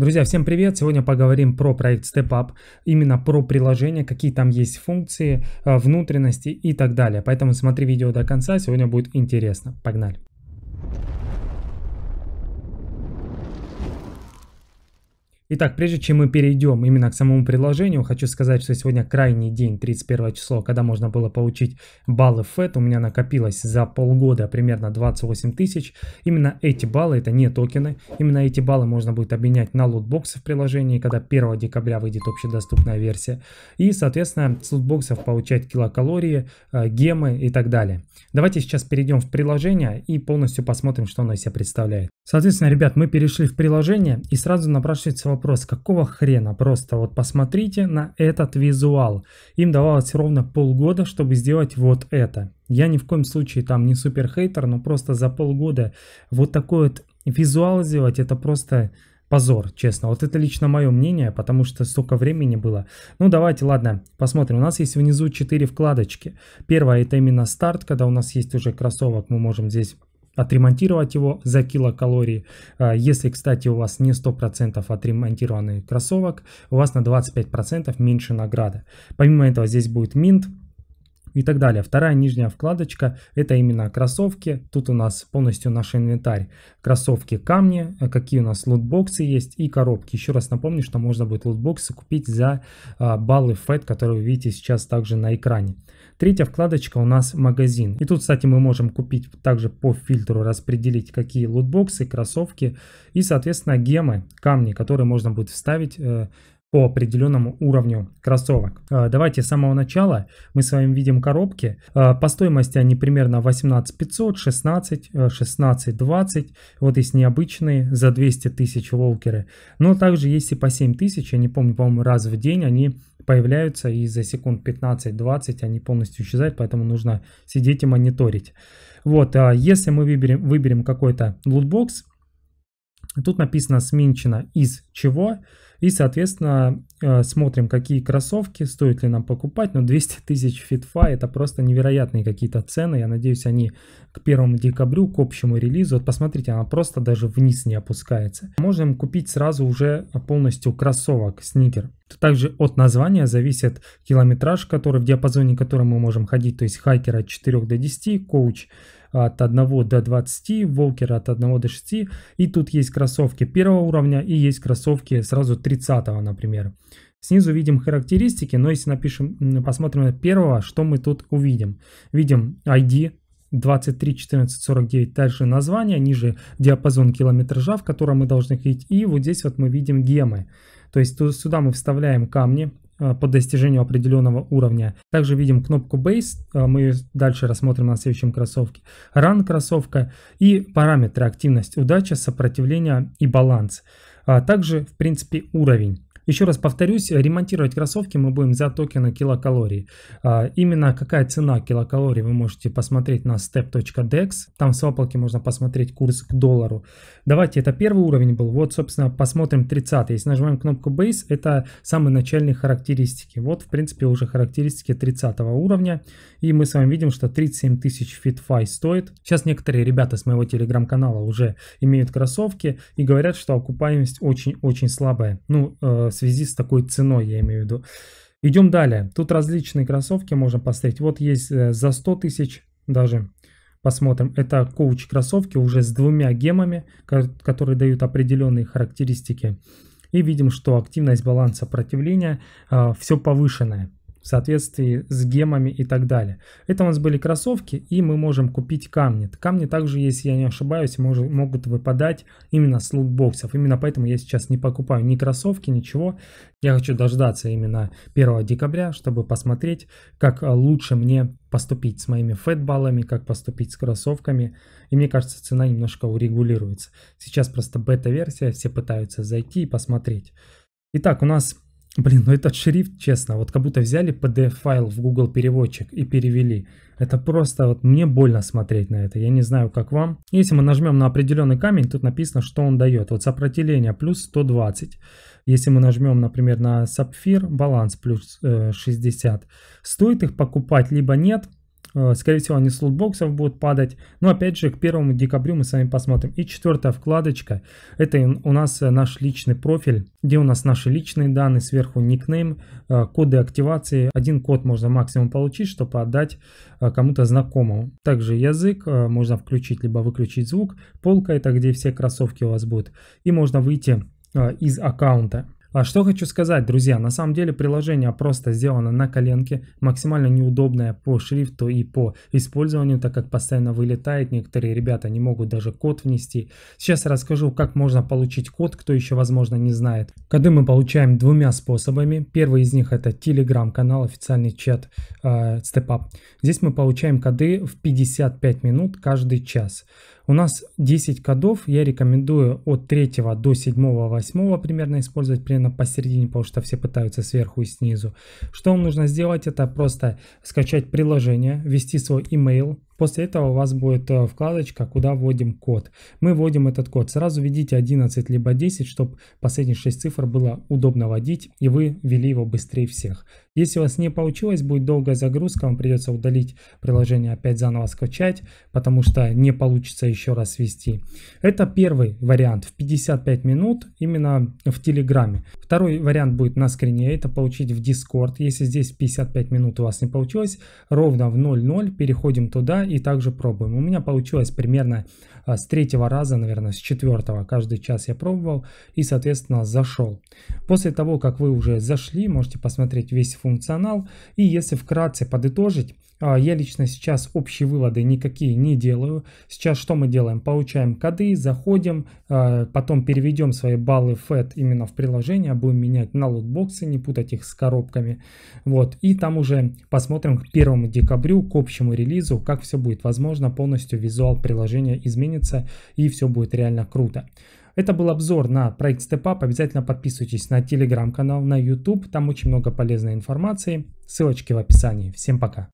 Друзья, всем привет! Сегодня поговорим про проект StepUp, именно про приложение, какие там есть функции, э, внутренности и так далее. Поэтому смотри видео до конца, сегодня будет интересно. Погнали! Итак, прежде чем мы перейдем именно к самому приложению, хочу сказать, что сегодня крайний день, 31 число, когда можно было получить баллы FED. У меня накопилось за полгода примерно 28 тысяч. Именно эти баллы, это не токены, именно эти баллы можно будет обменять на лутбоксы в приложении, когда 1 декабря выйдет общедоступная версия. И, соответственно, с лутбоксов получать килокалории, э, гемы и так далее. Давайте сейчас перейдем в приложение и полностью посмотрим, что оно из себя представляет. Соответственно, ребят, мы перешли в приложение и сразу напрашивается вопрос, вопрос, какого хрена? Просто вот посмотрите на этот визуал. Им давалось ровно полгода, чтобы сделать вот это. Я ни в коем случае там не супер хейтер, но просто за полгода вот такой вот визуал сделать, это просто позор, честно. Вот это лично мое мнение, потому что столько времени было. Ну, давайте, ладно, посмотрим. У нас есть внизу 4 вкладочки. Первая это именно старт, когда у нас есть уже кроссовок, мы можем здесь отремонтировать его за килокалории. А, если, кстати, у вас не 100% отремонтированный кроссовок, у вас на 25% меньше награда. Помимо этого здесь будет минт, и так далее. Вторая нижняя вкладочка это именно кроссовки. Тут у нас полностью наш инвентарь. Кроссовки, камни, э, какие у нас лутбоксы есть и коробки. Еще раз напомню, что можно будет лутбоксы купить за а, баллы FED, которые вы видите сейчас также на экране. Третья вкладочка у нас магазин. И тут, кстати, мы можем купить также по фильтру распределить, какие лутбоксы, кроссовки и, соответственно, гемы, камни, которые можно будет вставить э, по определенному уровню кроссовок. А, давайте с самого начала мы с вами видим коробки. А, по стоимости они примерно 18 500, 16, 16 20. Вот есть необычные за 200 тысяч волкеры. Но также есть и по 7 тысяч, я не помню, по-моему, раз в день они появляются и за секунд 15-20 они полностью исчезают, поэтому нужно сидеть и мониторить. Вот, а если мы выберем, выберем какой-то лутбокс, тут написано сменчено из чего, и, соответственно, э, смотрим, какие кроссовки, стоит ли нам покупать. Но 200 тысяч фитфа – это просто невероятные какие-то цены. Я надеюсь, они к 1 декабрю, к общему релизу. Вот посмотрите, она просто даже вниз не опускается. Можем купить сразу уже полностью кроссовок, сникер. Также от названия зависит километраж, который в диапазоне которого мы можем ходить, то есть хайкер от 4 до 10, коуч от 1 до 20, волкер от 1 до 6. И тут есть кроссовки первого уровня и есть кроссовки сразу 30, например. Снизу видим характеристики, но если напишем, посмотрим на первого, что мы тут увидим. Видим ID 23 14 49, также название, ниже диапазон километража, в котором мы должны ходить, и вот здесь вот мы видим гемы. То есть то, сюда мы вставляем камни э, по достижению определенного уровня. Также видим кнопку Base, э, мы ее дальше рассмотрим на следующем кроссовке. Run кроссовка и параметры активность, удача, сопротивление и баланс а также, в принципе, уровень. Еще раз повторюсь, ремонтировать кроссовки мы будем за токены килокалории. А, именно какая цена килокалории вы можете посмотреть на step.dex. Там в свапалке можно посмотреть курс к доллару. Давайте, это первый уровень был. Вот, собственно, посмотрим 30 Если нажимаем кнопку Base, это самые начальные характеристики. Вот, в принципе, уже характеристики 30 уровня. И мы с вами видим, что 37 тысяч FitFi стоит. Сейчас некоторые ребята с моего телеграм-канала уже имеют кроссовки и говорят, что окупаемость очень-очень слабая. Ну, э, связи с такой ценой, я имею в виду. Идем далее. Тут различные кроссовки можно посмотреть. Вот есть э, за 100 тысяч даже. Посмотрим. Это коуч кроссовки уже с двумя гемами, которые дают определенные характеристики. И видим, что активность баланса сопротивления э, а, все повышенная в соответствии с гемами и так далее. Это у нас были кроссовки, и мы можем купить камни. Камни также, если я не ошибаюсь, мож, могут выпадать именно с лутбоксов. Именно поэтому я сейчас не покупаю ни кроссовки, ничего. Я хочу дождаться именно 1 декабря, чтобы посмотреть, как а, лучше мне поступить с моими фэтбаллами, как поступить с кроссовками. И мне кажется, цена немножко урегулируется. Сейчас просто бета-версия, все пытаются зайти и посмотреть. Итак, у нас Блин, ну этот шрифт, честно, вот как будто взяли PDF-файл в Google переводчик и перевели. Это просто, вот мне больно смотреть на это, я не знаю, как вам. Если мы нажмем на определенный камень, тут написано, что он дает. Вот сопротивление плюс 120. Если мы нажмем, например, на сапфир, баланс плюс э, 60. Стоит их покупать, либо нет, Э, скорее всего, они с лутбоксов будут падать. Но опять же, к 1 декабрю мы с вами посмотрим. И четвертая вкладочка. Это у нас э, наш личный профиль, где у нас наши личные данные, сверху никнейм, э, коды активации. Один код можно максимум получить, чтобы отдать кому-то знакомому. Также язык, можно включить либо выключить звук. Полка это где все кроссовки у вас будут. И можно выйти из аккаунта. А что хочу сказать, друзья, на самом деле приложение просто сделано на коленке, максимально неудобное по шрифту и по использованию, так как постоянно вылетает, некоторые ребята не могут даже код внести. Сейчас я расскажу, как можно получить код, кто еще, возможно, не знает. Коды мы получаем двумя способами. Первый из них это телеграм-канал, официальный чат э, StepUp. Здесь мы получаем коды в 55 минут каждый час. У нас 10 кодов, я рекомендую от 3 до 7, 8 примерно использовать примерно посередине, потому что все пытаются сверху и снизу. Что вам нужно сделать, это просто скачать приложение, ввести свой email, После этого у вас будет э, вкладочка, куда вводим код. Мы вводим этот код. Сразу введите 11 либо 10, чтобы последние 6 цифр было удобно вводить, и вы ввели его быстрее всех. Если у вас не получилось, будет долгая загрузка, вам придется удалить приложение, опять заново скачать, потому что не получится еще раз ввести. Это первый вариант в 55 минут именно в Телеграме. Второй вариант будет на скрине, это получить в Discord. Если здесь 55 минут у вас не получилось, ровно в 00 переходим туда и также пробуем. У меня получилось примерно а, с третьего раза, наверное, с четвертого. Каждый час я пробовал и, соответственно, зашел. После того, как вы уже зашли, можете посмотреть весь функционал. И если вкратце подытожить, а, я лично сейчас общие выводы никакие не делаю. Сейчас что мы делаем? Получаем коды, заходим, а, потом переведем свои баллы FED именно в приложение, будем менять на лотбоксы, не путать их с коробками. Вот, и там уже посмотрим к 1 декабрю, к общему релизу, как все будет. Возможно, полностью визуал приложения изменится и все будет реально круто. Это был обзор на проект StepUp. Обязательно подписывайтесь на телеграм-канал, на YouTube. Там очень много полезной информации. Ссылочки в описании. Всем пока.